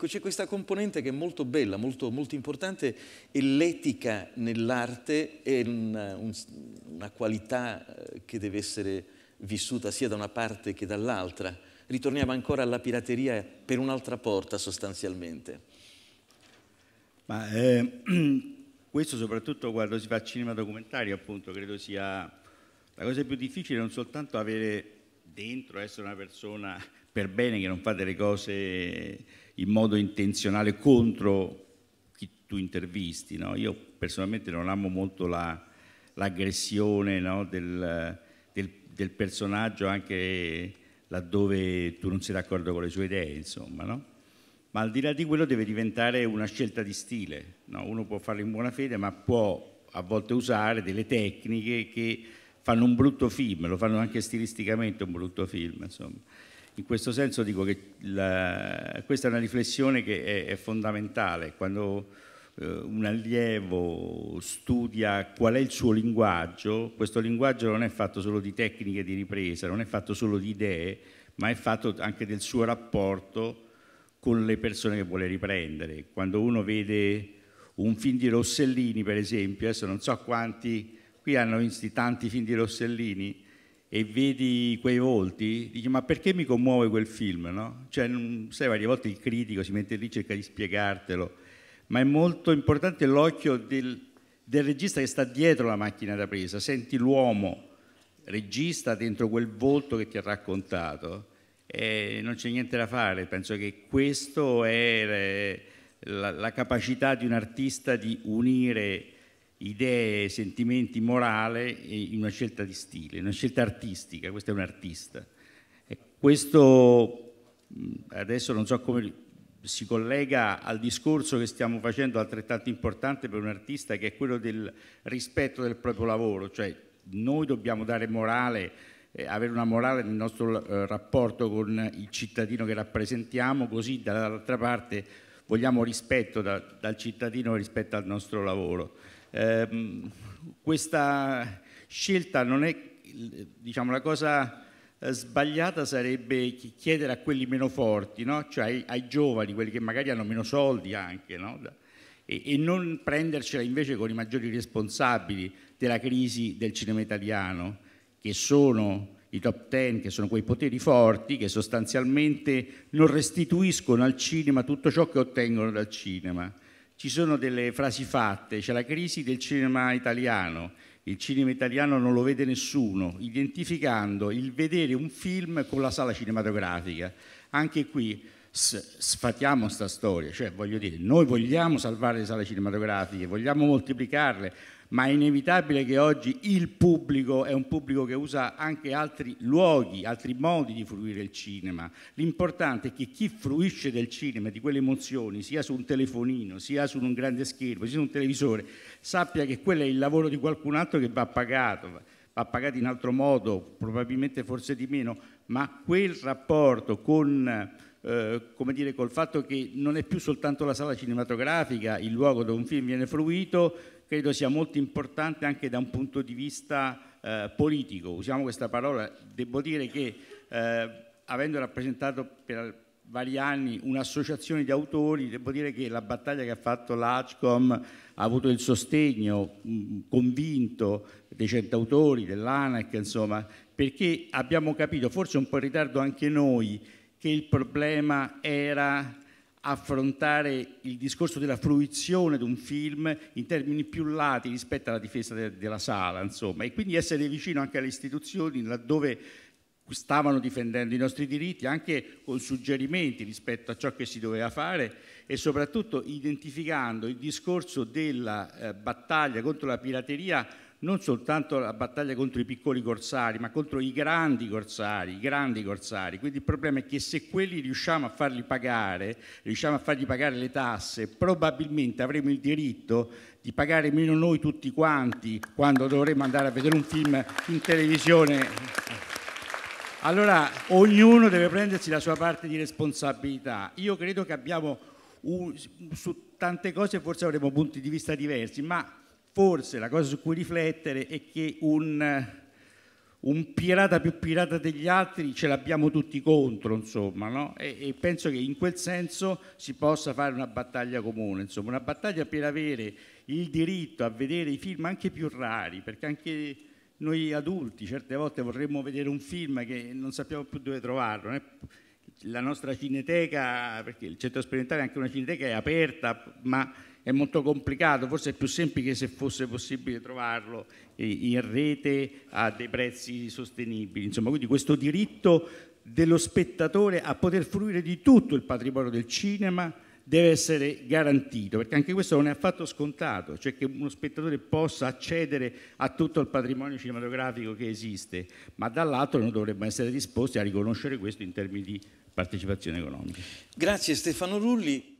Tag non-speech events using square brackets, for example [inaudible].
Ecco, c'è questa componente che è molto bella, molto, molto importante e l'etica nell'arte è una, un, una qualità eh, che deve essere vissuta sia da una parte che dall'altra. Ritorniamo ancora alla pirateria per un'altra porta sostanzialmente. Ma, eh, [clears throat] questo soprattutto quando si fa cinema documentario, appunto, credo sia la cosa più difficile non soltanto avere dentro, essere una persona per bene che non fa delle cose in modo intenzionale contro chi tu intervisti. No? Io personalmente non amo molto l'aggressione no? del, del, del, personaggio anche laddove tu non sei d'accordo con le sue idee, insomma, no? Ma al di là di quello deve diventare una scelta di stile, Uno può farlo in buona fede, ma può a volte usare delle tecniche che fanno un brutto film, lo fanno anche stilisticamente un brutto film. Insomma. In questo senso dico che la, questa è una riflessione che è, è fondamentale. Quando eh, un allievo studia qual è il suo linguaggio, questo linguaggio non è fatto solo di tecniche di ripresa, non è fatto solo di idee, ma è fatto anche del suo rapporto con le persone che vuole riprendere. Quando uno vede un film di Rossellini, per esempio, adesso non so quanti qui hanno visti tanti film di Rossellini e vedi quei volti, dici ma perché mi commuove quel film? No? Cioè, sai, varie volte il critico si mette lì, e cerca di spiegartelo, ma è molto importante l'occhio del, del regista che sta dietro la macchina da presa, senti l'uomo regista dentro quel volto che ti ha raccontato e non c'è niente da fare, penso che questo è la, la capacità di un artista di unire idee sentimenti morale in una scelta di stile, una scelta artistica, questo è un artista. E questo adesso non so come si collega al discorso che stiamo facendo altrettanto importante per un artista che è quello del rispetto del proprio lavoro, cioè noi dobbiamo dare morale, eh, avere una morale nel nostro eh, rapporto con il cittadino che rappresentiamo, così dall'altra parte vogliamo rispetto da, dal cittadino rispetto al nostro lavoro. Eh, questa scelta non è, diciamo, la cosa sbagliata sarebbe chiedere a quelli meno forti, no? cioè ai, ai, giovani, quelli che magari hanno meno soldi anche, no? e, e, non prendercela invece con i maggiori responsabili della crisi del cinema italiano, che sono i top ten, che sono quei poteri forti che sostanzialmente non restituiscono al cinema tutto ciò che ottengono dal cinema. Ci sono delle frasi fatte, c'è la crisi del cinema italiano, il cinema italiano non lo vede nessuno, identificando il vedere un film con la sala cinematografica. Anche qui sfatiamo sta storia, cioè voglio dire, noi vogliamo salvare le sale cinematografiche, vogliamo moltiplicarle, ma è inevitabile che oggi il pubblico è un pubblico che usa anche altri luoghi, altri modi di fruire il cinema. L'importante è che chi fruisce del cinema, di quelle emozioni, sia su un telefonino, sia su un grande schermo, sia su un televisore, sappia che quello è il lavoro di qualcun altro che va pagato va pagato in altro modo, probabilmente forse di meno, ma quel rapporto con eh, come dire, col fatto che non è più soltanto la sala cinematografica il luogo dove un film viene fruito, credo sia molto importante anche da un punto di vista eh, politico. Usiamo questa parola, devo dire che eh, avendo rappresentato per vari anni un'associazione di autori, devo dire che la battaglia che ha fatto l'ACCOM ha avuto il sostegno mh, mm, convinto dei cento autori, dell'ANAC, insomma, perché abbiamo capito, forse un po' in ritardo anche noi, che il problema era affrontare il discorso della fruizione di un film in termini più lati rispetto alla difesa de della sala, insomma, e quindi essere vicino anche alle istituzioni laddove stavano difendendo i nostri diritti, anche con suggerimenti rispetto a ciò che si doveva fare e soprattutto identificando il discorso della eh, battaglia contro la pirateria non soltanto la battaglia contro i piccoli corsari, ma contro i grandi corsari, i grandi corsari. Quindi il problema è che se quelli riusciamo a farli pagare, riusciamo a fargli pagare le tasse, probabilmente avremo il diritto di pagare meno noi tutti quanti quando dovremo andare a vedere un film in televisione. Allora ognuno deve prendersi la sua parte di responsabilità. Io credo che abbiamo un, su tante cose forse avremo punti di vista diversi, ma forse la cosa su cui riflettere è che un, un pirata più pirata degli altri ce l'abbiamo tutti contro, insomma, no? e, e, penso che in quel senso si possa fare una battaglia comune, insomma, una battaglia per avere il diritto a vedere i film anche più rari, perché anche noi adulti certe volte vorremmo vedere un film che non sappiamo più dove trovarlo. Né? La nostra cineteca, perché il centro sperimentale è anche una cineteca, è aperta, ma è molto complicato, forse è più semplice se fosse possibile trovarlo in rete a dei prezzi sostenibili. Insomma, quindi questo diritto dello spettatore a poter fruire di tutto il patrimonio del cinema deve essere garantito, perché anche questo non è affatto scontato, cioè che uno spettatore possa accedere a tutto il patrimonio cinematografico che esiste, ma dall'altro non dovremmo essere disposti a riconoscere questo in termini di partecipazione economica. Grazie Stefano Rulli.